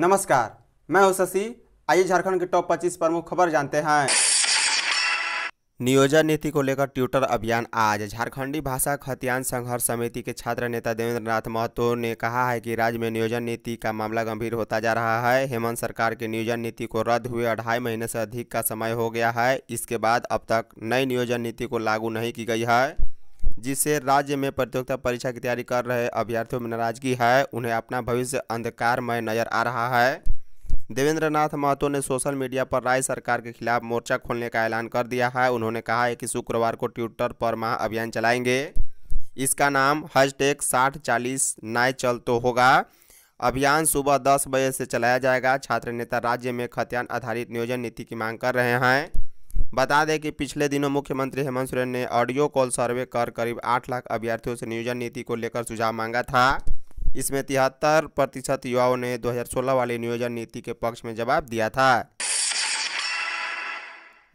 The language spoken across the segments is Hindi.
नमस्कार मैं हूं शशि आइए झारखंड के टॉप 25 प्रमुख खबर जानते हैं नियोजन नीति को लेकर ट्विटर अभियान आज झारखंडी भाषा खतियान संघर्ष समिति के छात्र नेता देवेंद्र नाथ महतो ने कहा है कि राज्य में नियोजन नीति का मामला गंभीर होता जा रहा है हेमंत सरकार के नियोजन नीति को रद्द हुए अढ़ाई महीने से अधिक का समय हो गया है इसके बाद अब तक नई नियोजन नीति को लागू नहीं की गई है जिससे राज्य में प्रतियोगिता परीक्षा की तैयारी कर रहे अभ्यर्थियों में नाराजगी है उन्हें अपना भविष्य अंधकारमय नजर आ रहा है देवेंद्र नाथ महतो ने सोशल मीडिया पर राज्य सरकार के खिलाफ मोर्चा खोलने का ऐलान कर दिया है उन्होंने कहा है कि शुक्रवार को ट्विटर पर महाअभियान अभियान चलाएंगे इसका नाम हज टेक साठ चालीस नाय चल तो होगा अभियान सुबह दस बजे से चलाया जाएगा छात्र नेता राज्य में खतियान आधारित नियोजन नीति की मांग कर रहे हैं बता दें कि पिछले दिनों मुख्यमंत्री हेमंत सोरेन ने ऑडियो कॉल सर्वे कर करीब आठ लाख अभ्यर्थियों से नियोजन नीति को लेकर सुझाव मांगा था इसमें तिहत्तर प्रतिशत युवाओं ने 2016 वाली नियोजन नीति के पक्ष में जवाब दिया था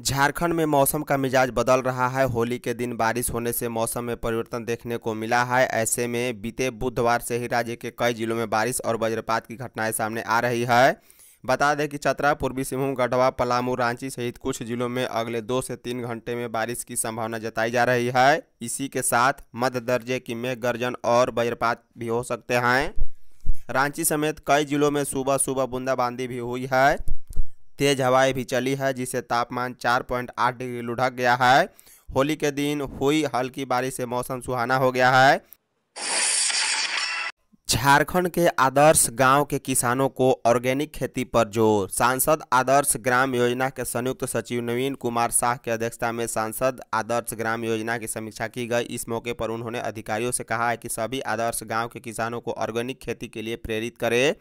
झारखंड में मौसम का मिजाज बदल रहा है होली के दिन बारिश होने से मौसम में परिवर्तन देखने को मिला है ऐसे में बीते बुधवार से ही राज्य के कई जिलों में बारिश और वज्रपात की घटनाएं सामने आ रही है बता दें कि चतरा पूर्वी सिंहभूम गढ़वा पलामू रांची सहित कुछ जिलों में अगले दो से तीन घंटे में बारिश की संभावना जताई जा रही है इसी के साथ मध्य दर्जे की मेघ गर्जन और वज्रपात भी हो सकते हैं रांची समेत कई जिलों में सुबह सुबह बूंदाबांदी भी हुई है तेज हवाएं भी चली है जिससे तापमान 4.8 डिग्री लुढ़क गया है होली के दिन हुई हल्की बारिश से मौसम सुहाना हो गया है झारखंड के आदर्श गांव के किसानों को ऑर्गेनिक खेती पर जोर सांसद आदर्श ग्राम योजना के संयुक्त सचिव नवीन कुमार शाह की अध्यक्षता में सांसद आदर्श ग्राम योजना की समीक्षा की गई इस मौके पर उन्होंने अधिकारियों से कहा है कि सभी आदर्श गांव के किसानों को ऑर्गेनिक खेती के लिए प्रेरित करें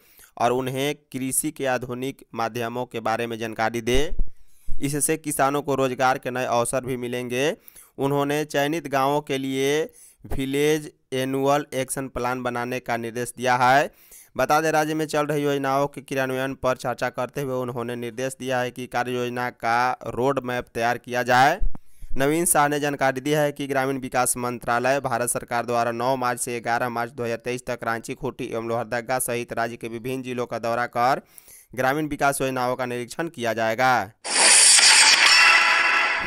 और उन्हें कृषि के आधुनिक माध्यमों के बारे में जानकारी दें इससे किसानों को रोजगार के नए अवसर भी मिलेंगे उन्होंने चयनित गाँवों के लिए विलेज एनुअल एक्शन प्लान बनाने का निर्देश दिया है बता दें राज्य में चल रही योजनाओं के क्रियान्वयन पर चर्चा करते हुए उन्होंने निर्देश दिया है कि कार्य योजना का रोड मैप तैयार किया जाए नवीन शाह ने जानकारी दी है कि ग्रामीण विकास मंत्रालय भारत सरकार द्वारा 9 मार्च से 11 मार्च 2023 तक रांची खूंटी एवं लोहरदगा सहित राज्य के विभिन्न जिलों का दौरा कर ग्रामीण विकास योजनाओं का निरीक्षण किया जाएगा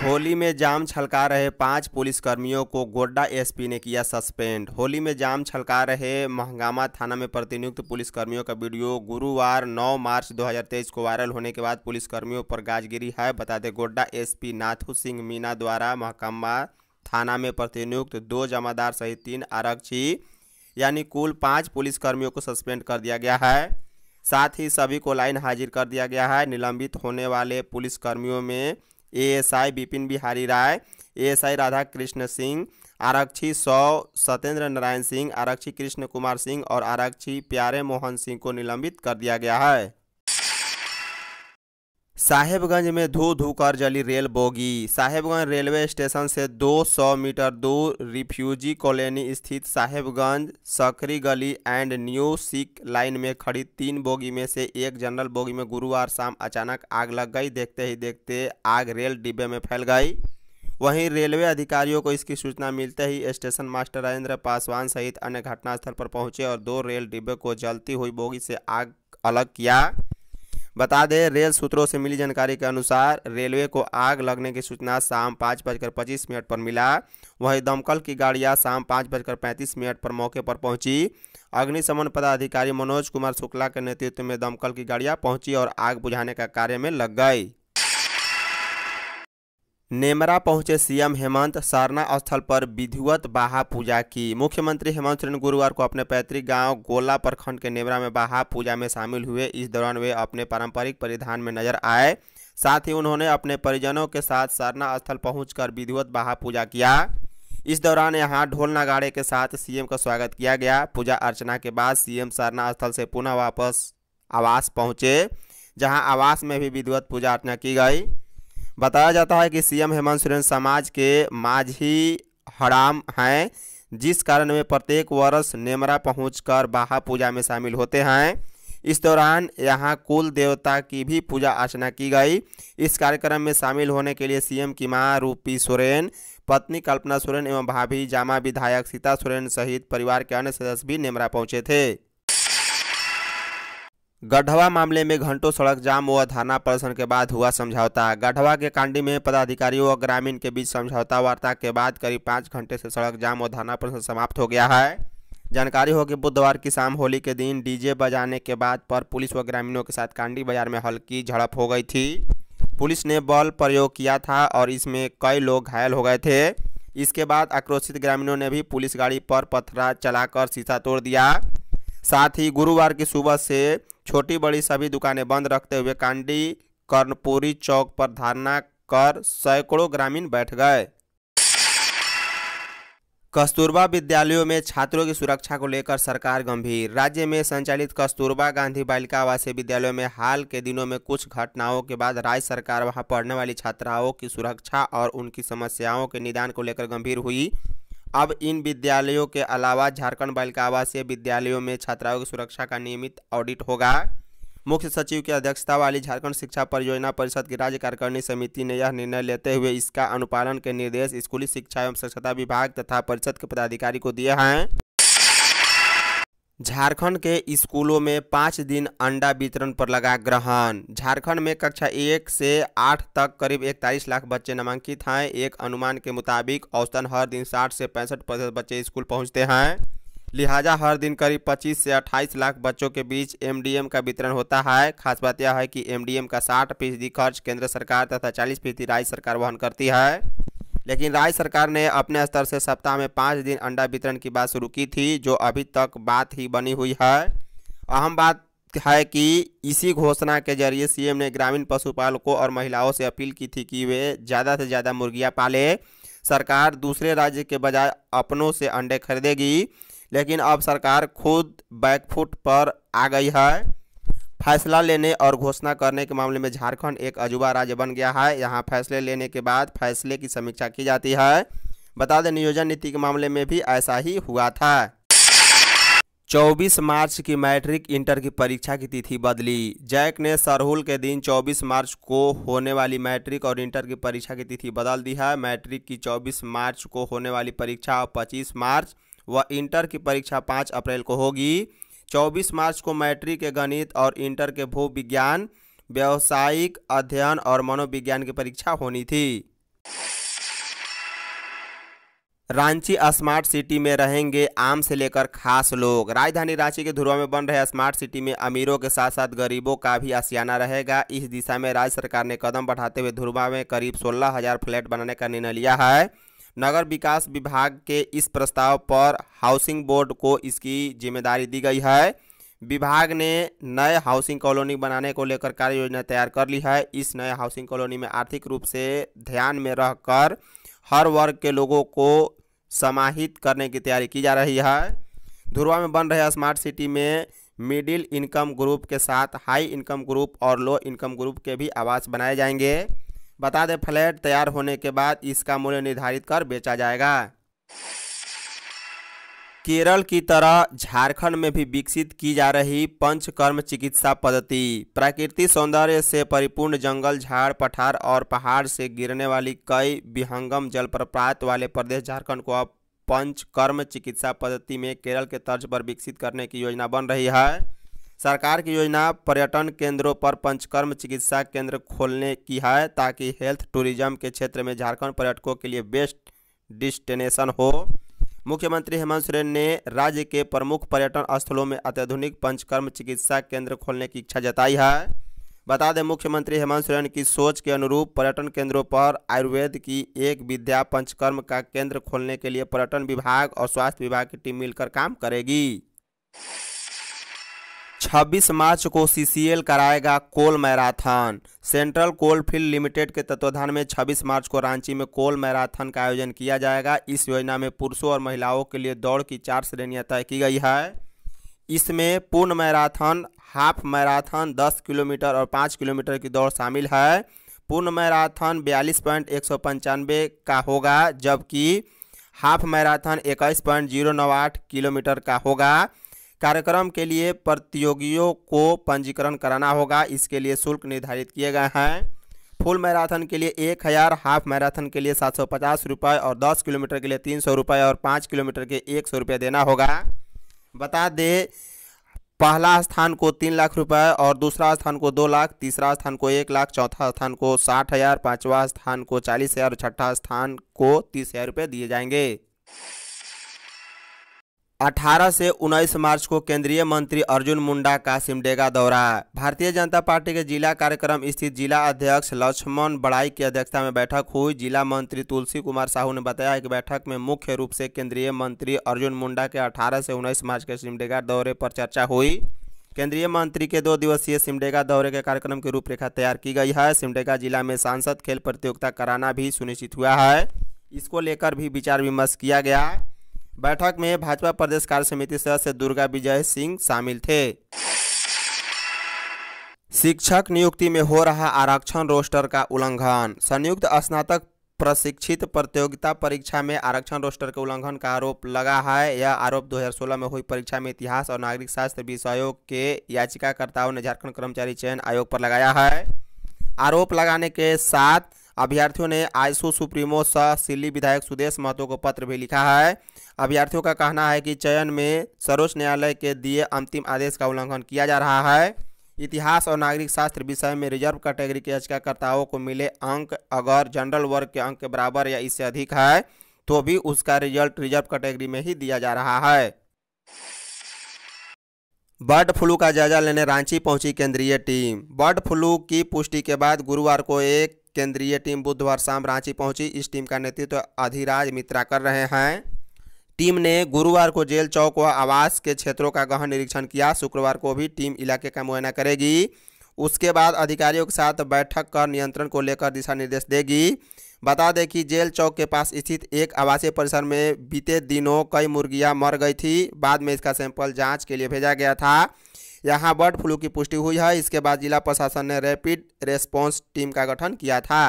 होली में जाम छलका रहे पांच पुलिसकर्मियों को गोड्डा एसपी ने किया सस्पेंड होली में जाम छलका रहे महंगामा थाना में प्रतिनियुक्त पुलिसकर्मियों का वीडियो गुरुवार 9 मार्च 2023 को वायरल होने के बाद पुलिसकर्मियों पर गाजगिरी है बता दें गोड्डा एसपी नाथू सिंह मीना द्वारा महकमा थाना में प्रतिनियुक्त दो जमादार सहित तीन आरक्षी यानी कुल पाँच पुलिसकर्मियों को सस्पेंड कर दिया गया है साथ ही सभी को लाइन हाजिर कर दिया गया है निलंबित होने वाले पुलिसकर्मियों में एएसआई बिपिन बिहारी राय एएसआई राधा कृष्ण सिंह आरक्षी सौ सत्येंद्र नारायण सिंह आरक्षी कृष्ण कुमार सिंह और आरक्षी प्यारे मोहन सिंह को निलंबित कर दिया गया है साहेबगंज में धू धू कर जली rail bogie Sahebganj railway station से 200 मीटर दूर रिफ्यूजी कॉलोनी स्थित साहेबगंज सकरी गली एंड न्यू सिक लाइन में खड़ी तीन बोगी में से एक जनरल बोगी में गुरुवार शाम अचानक आग लग गई देखते ही देखते आग रेल डिब्बे में फैल गई वहीं रेलवे अधिकारियों को इसकी सूचना मिलते ही स्टेशन मास्टर राजेंद्र पासवान सहित अन्य घटनास्थल पर पहुंचे और दो रेल डिब्बे को जलती हुई बोगी से आग अलग किया बता दें रेल सूत्रों से मिली जानकारी के अनुसार रेलवे को आग लगने की सूचना शाम पाँच बजकर पच्चीस मिनट पर मिला वहीं दमकल की गाड़ियां शाम पाँच बजकर पैंतीस मिनट पर मौके पर पहुंची अग्निशमन पदाधिकारी मनोज कुमार शुक्ला के नेतृत्व में दमकल की गाड़ियां पहुंची और आग बुझाने का कार्य में लग गई नेमरा पहुंचे सीएम हेमंत सारना स्थल पर विधिवत बाहा पूजा की मुख्यमंत्री हेमंत सोरेन गुरुवार को अपने पैतृक गांव गोला प्रखंड के नेमरा में बाहा पूजा में शामिल हुए इस दौरान वे अपने पारंपरिक परिधान में नजर आए साथ ही उन्होंने अपने परिजनों के साथ सारना स्थल पहुंचकर विधिवत बाहा पूजा किया इस दौरान यहाँ ढोल नगाड़े के साथ सीएम का स्वागत किया गया पूजा अर्चना के बाद सीएम सारना स्थल से पुनः वापस आवास पहुँचे जहाँ आवास में भी विधिवत पूजा अर्चना की गई बताया जाता है कि सीएम हेमंत सोरेन समाज के माझी हराम हैं जिस कारण वे प्रत्येक वर्ष नेमरा पहुंचकर बाहा पूजा में शामिल होते हैं इस दौरान यहाँ कुल देवता की भी पूजा अर्चना की गई इस कार्यक्रम में शामिल होने के लिए सीएम की मां रूपी सोरेन पत्नी कल्पना सोरेन एवं भाभी जामा विधायक सीता सोरेन सहित परिवार के अन्य सदस्य भी नेमरा पहुंचे थे गढ़वा मामले में घंटों सड़क जाम व धरना प्रदर्शन के बाद हुआ समझौता गढ़वा के कांडी में पदाधिकारियों व ग्रामीण के बीच समझौता वार्ता के बाद करीब पाँच घंटे से सड़क जाम और धरना प्रदर्शन समाप्त हो गया है जानकारी हो कि बुधवार की शाम होली के दिन डीजे बजाने के बाद पर पुलिस व ग्रामीणों के साथ कांडी बाजार में हल्की झड़प हो गई थी पुलिस ने बल प्रयोग किया था और इसमें कई लोग घायल हो गए थे इसके बाद आक्रोशित ग्रामीणों ने भी पुलिस गाड़ी पर पथरा चलाकर शीशा तोड़ दिया साथ ही गुरुवार की सुबह से छोटी बड़ी सभी दुकानें बंद रखते हुए कांडी कर्णपुरी चौक पर धरना कर सैकड़ों ग्रामीण बैठ गए कस्तूरबा विद्यालयों में छात्रों की सुरक्षा को लेकर सरकार गंभीर राज्य में संचालित कस्तूरबा गांधी बालिका आवासीय विद्यालयों में हाल के दिनों में कुछ घटनाओं के बाद राज्य सरकार वहां पढ़ने वाली छात्राओं की सुरक्षा और उनकी समस्याओं के निदान को लेकर गंभीर हुई अब इन विद्यालयों के अलावा झारखंड बालिका आवासीय विद्यालयों में छात्राओं की सुरक्षा का नियमित ऑडिट होगा मुख्य सचिव की अध्यक्षता वाली झारखंड शिक्षा परियोजना परिषद की राज्य कार्यकारिणी समिति ने यह निर्णय लेते हुए इसका अनुपालन के निर्देश स्कूली शिक्षा एवं स्वच्छता विभाग तथा परिषद के पदाधिकारी को दिए हैं झारखंड के स्कूलों में पाँच दिन अंडा वितरण पर लगा ग्रहण झारखंड में कक्षा एक से आठ तक करीब इकतालीस लाख बच्चे नामांकित हैं एक अनुमान के मुताबिक औसतन हर दिन साठ से पैंसठ प्रतिशत बच्चे स्कूल पहुंचते हैं लिहाजा हर दिन करीब 25 से 28 लाख बच्चों के बीच एमडीएम का वितरण होता है खास बात यह है कि एम का साठ फीसदी खर्च केंद्र सरकार तथा चालीस फीसदी राज्य सरकार वहन करती है लेकिन राज्य सरकार ने अपने स्तर से सप्ताह में पाँच दिन अंडा वितरण की बात शुरू की थी जो अभी तक बात ही बनी हुई है अहम बात है कि इसी घोषणा के जरिए सीएम ने ग्रामीण पशुपालकों और महिलाओं से अपील की थी कि वे ज़्यादा से ज़्यादा मुर्गियाँ पाले सरकार दूसरे राज्य के बजाय अपनों से अंडे खरीदेगी लेकिन अब सरकार खुद बैकफुट पर आ गई है फैसला लेने और घोषणा करने के मामले में झारखंड एक अजूबा राज्य बन गया है यहाँ फैसले लेने के बाद फैसले की समीक्षा की जाती है बता दें नियोजन नीति के मामले में भी ऐसा ही हुआ था 24 मार्च की मैट्रिक इंटर की परीक्षा की तिथि बदली जैक ने सरहुल के दिन 24 मार्च को होने वाली मैट्रिक और इंटर की परीक्षा की तिथि बदल दी है मैट्रिक की 24 मार्च को होने वाली परीक्षा 25 मार्च व इंटर की परीक्षा 5 अप्रैल को होगी 24 मार्च को मैट्रिक के गणित और इंटर के भू विज्ञान व्यावसायिक अध्ययन और मनोविज्ञान की परीक्षा होनी थी रांची स्मार्ट सिटी में रहेंगे आम से लेकर खास लोग राजधानी रांची के ध्रुवा में बन रहे स्मार्ट सिटी में अमीरों के साथ साथ गरीबों का भी आसियाना रहेगा इस दिशा में राज्य सरकार ने कदम बढ़ाते हुए ध्रुवा में करीब सोलह हजार फ्लैट बनाने का निर्णय लिया है नगर विकास विभाग के इस प्रस्ताव पर हाउसिंग बोर्ड को इसकी जिम्मेदारी दी गई है विभाग ने नए हाउसिंग कॉलोनी बनाने को लेकर कार्य योजना तैयार कर ली है इस नए हाउसिंग कॉलोनी में आर्थिक रूप से ध्यान में रहकर हर वर्ग के लोगों को समाहित करने की तैयारी की जा रही है धुर्वा में बन रहे स्मार्ट सिटी में मिडिल इनकम ग्रुप के साथ हाई इनकम ग्रुप और लो इनकम ग्रुप के भी आवास बनाए जाएंगे बता दें फ्लैट तैयार होने के बाद इसका मूल्य निर्धारित कर बेचा जाएगा केरल की तरह झारखंड में भी विकसित की जा रही पंचकर्म चिकित्सा पद्धति प्राकृतिक सौंदर्य से परिपूर्ण जंगल झाड़ पठार और पहाड़ से गिरने वाली कई विहंगम जलप्रपात वाले प्रदेश झारखंड को अब पंचकर्म चिकित्सा पद्धति में केरल के तर्ज पर विकसित करने की योजना बन रही है सरकार की योजना पर्यटन केंद्रों पर पंचकर्म चिकित्सा केंद्र खोलने की है ताकि हेल्थ टूरिज्म के क्षेत्र में झारखंड पर्यटकों के लिए बेस्ट डिस्टिनेशन हो मुख्यमंत्री हेमंत सोरेन ने राज्य के प्रमुख पर्यटन स्थलों में अत्याधुनिक पंचकर्म चिकित्सा केंद्र खोलने की इच्छा जताई है बता दें मुख्यमंत्री हेमंत सोरेन की सोच के अनुरूप पर्यटन केंद्रों पर आयुर्वेद की एक विद्या पंचकर्म का केंद्र खोलने के लिए पर्यटन विभाग और स्वास्थ्य विभाग की टीम मिलकर काम करेगी 26 मार्च को सीसीएल कराएगा coal marathon central coal field limited के तत्वाधान में 26 मार्च को रांची में कोल मैराथन का आयोजन किया जाएगा इस योजना में पुरुषों और महिलाओं के लिए दौड़ की चार श्रेणियां तय की गई है इसमें पूर्ण मैराथन हाफ मैराथन 10 किलोमीटर और 5 किलोमीटर की दौड़ शामिल है पूर्ण मैराथन बयालीस पॉइंट एक सौ पंचानवे का होगा जबकि हाफ मैराथन इक्कीस पॉइंट जीरो नौ आठ किलोमीटर का होगा कार्यक्रम के लिए प्रतियोगियों को पंजीकरण कराना होगा इसके लिए शुल्क निर्धारित किए गए हैं फुल मैराथन के लिए एक हज़ार हाफ मैराथन के लिए सात सौ पचास रुपये और दस किलोमीटर के लिए तीन सौ रुपये और पाँच किलोमीटर के एक सौ रुपये देना होगा बता दें पहला स्थान को तीन लाख रुपये और दूसरा स्थान को दो लाख तीसरा स्थान को एक लाख चौथा स्थान को साठ हज़ार पाँचवा स्थान को चालीस हज़ार और छठा स्थान को तीस हज़ार रुपये दिए जाएंगे 18 से 19 मार्च को केंद्रीय मंत्री अर्जुन मुंडा का सिमडेगा दौरा भारतीय जनता पार्टी के जिला कार्यक्रम स्थित जिला अध्यक्ष लक्ष्मण बड़ाई की अध्यक्षता में बैठक हुई जिला मंत्री तुलसी कुमार साहू ने बताया कि बैठक में मुख्य रूप से केंद्रीय मंत्री अर्जुन मुंडा के 18 से 19 मार्च के सिमडेगा दौरे पर चर्चा हुई केंद्रीय मंत्री के दो दिवसीय सिमडेगा दौरे के कार्यक्रम की रूपरेखा तैयार की गई है सिमडेगा जिला में सांसद खेल प्रतियोगिता कराना भी सुनिश्चित हुआ है इसको लेकर भी विचार विमर्श किया गया बैठक में भाजपा प्रदेश कार्य समिति सदस्य दुर्गा विजय सिंह शामिल थे शिक्षक नियुक्ति में हो रहा आरक्षण रोस्टर का उल्लंघन संयुक्त स्नातक प्रशिक्षित प्रतियोगिता परीक्षा में आरक्षण रोस्टर के उल्लंघन का आरोप लगा है यह आरोप 2016 में हुई परीक्षा में इतिहास और नागरिक शास्त्र विषयों के याचिकाकर्ताओं ने झारखंड कर्मचारी चयन आयोग पर लगाया है आरोप लगाने के साथ अभ्यर्थियों ने आयसू सुप्रीमो सह सिल्ली विधायक सुदेश महतो को पत्र भी लिखा है अभ्यर्थियों का कहना है कि चयन में सर्वोच्च न्यायालय के दिए अंतिम आदेश का उल्लंघन किया जा रहा है इतिहास और नागरिक शास्त्र विषय में रिजर्व कैटेगरी के याचिकाकर्ताओं को मिले अंक अगर जनरल वर्ग के अंक के बराबर या इससे अधिक है तो भी उसका रिजल्ट रिजर्व कैटेगरी में ही दिया जा रहा है बर्ड फ्लू का जायजा लेने रांची पहुंची केंद्रीय टीम बर्ड फ्लू की पुष्टि के बाद गुरुवार को एक केंद्रीय टीम बुधवार शाम रांची पहुंची इस टीम का नेतृत्व तो अधिराज मित्रा कर रहे हैं टीम ने गुरुवार को जेल चौक व आवास के क्षेत्रों का गहन निरीक्षण किया शुक्रवार को भी टीम इलाके का मुआयना करेगी उसके बाद अधिकारियों के साथ बैठक कर नियंत्रण को लेकर दिशा निर्देश देगी बता दें कि जेल चौक के पास स्थित एक आवासीय परिसर में बीते दिनों कई मुर्गियां मर गई थी बाद में इसका सैंपल जांच के लिए भेजा गया था यहाँ बर्ड फ्लू की पुष्टि हुई है इसके बाद जिला प्रशासन ने रैपिड रेस्पॉन्स टीम का गठन किया था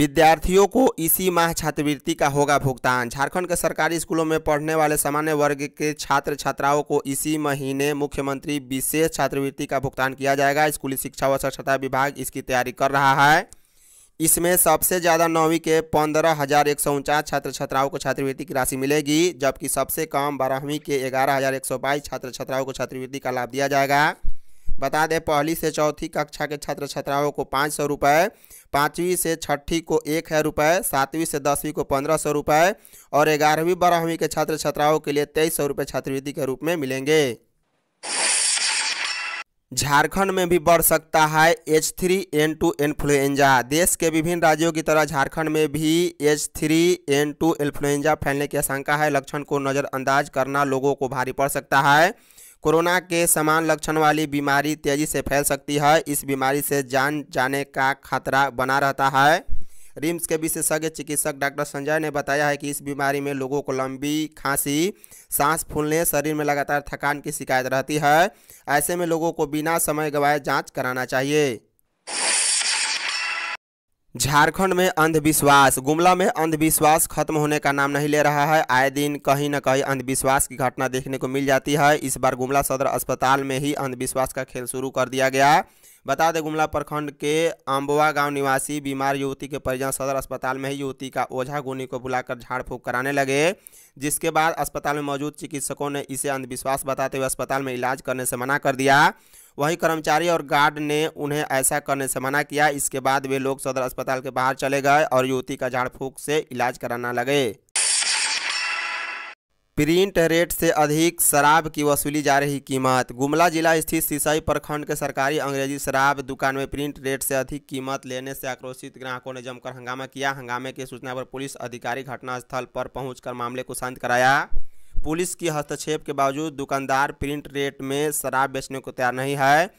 विद्यार्थियों को इसी माह छात्रवृत्ति का होगा भुगतान झारखंड के सरकारी स्कूलों में पढ़ने वाले सामान्य वर्ग के छात्र छात्राओं को इसी महीने मुख्यमंत्री विशेष छात्रवृत्ति का भुगतान किया जाएगा स्कूली शिक्षा व स्वच्छता विभाग इसकी तैयारी कर रहा है इसमें सबसे ज़्यादा नौवीं के पंद्रह हज़ार एक सौ उनचास छात्र छात्राओं को छात्रवृत्ति की राशि मिलेगी जबकि सबसे कम बारहवीं के ग्यारह हज़ार एक सौ बाईस छात्र छात्राओं को छात्रवृत्ति का लाभ दिया जाएगा बता दें पहली से चौथी कक्षा के छात्र छात्राओं को पाँच सौ रुपये पाँचवीं से छठी को एक हज़ार रुपये सातवीं से दसवीं को पंद्रह सौ रुपये और ग्यारहवीं बारहवीं के छात्र छात्राओं के लिए तेईस सौ रुपये छात्रवृत्ति के रूप में मिलेंगे झारखंड में भी बढ़ सकता है H three N two influenza देश के विभिन्न राज्यों की तरह झारखंड में भी H three N two influenza फैलने की आशंका है लक्षण को नज़रअंदाज करना लोगों को भारी पड़ सकता है कोरोना के समान लक्षण वाली बीमारी तेजी से फैल सकती है इस बीमारी से जान जाने का खतरा बना रहता है रिम्स के विशेषज्ञ चिकित्सक डॉक्टर संजय ने बताया है कि इस बीमारी में लोगों को लंबी खांसी सांस फूलने शरीर में लगातार थकान की शिकायत रहती है ऐसे में लोगों को बिना समय गवाए जाँच कराना चाहिए झारखंड में अंधविश्वास गुमला में अंधविश्वास खत्म होने का नाम नहीं ले रहा है आए दिन कहीं ना कहीं अंधविश्वास की घटना देखने को मिल जाती है इस बार गुमला सदर अस्पताल में ही अंधविश्वास का खेल शुरू कर दिया गया बता दें गुमला प्रखंड के आम्बवा गांव निवासी बीमार युवती के परिजन सदर अस्पताल में ही युवती का ओझा गोनी को बुलाकर झाड़ फूँक कराने लगे जिसके बाद अस्पताल में मौजूद चिकित्सकों ने इसे अंधविश्वास बताते हुए अस्पताल में इलाज करने से मना कर दिया वहीं कर्मचारी और गार्ड ने उन्हें ऐसा करने से मना किया इसके बाद वे लोग सदर अस्पताल के बाहर चले गए और युवती का झाड़ से इलाज कराना लगे प्रिंट रेट से अधिक शराब की वसूली जा रही कीमत गुमला जिला स्थित सिसाई प्रखंड के सरकारी अंग्रेजी शराब दुकान में प्रिंट रेट से अधिक कीमत लेने से आक्रोशित ग्राहकों ने जमकर हंगामा किया हंगामे की सूचना पर पुलिस अधिकारी घटनास्थल पर पहुंचकर मामले को शांत कराया पुलिस की हस्तक्षेप के बावजूद दुकानदार प्रिंट रेट में शराब बेचने को तैयार नहीं है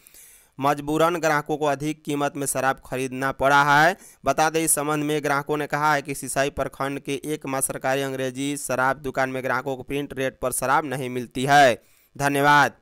मजबूरन ग्राहकों को अधिक कीमत में शराब खरीदना पड़ा है बता दें इस संबंध में ग्राहकों ने कहा है कि सिसाई प्रखंड के एकमात्र सरकारी अंग्रेजी शराब दुकान में ग्राहकों को प्रिंट रेट पर शराब नहीं मिलती है धन्यवाद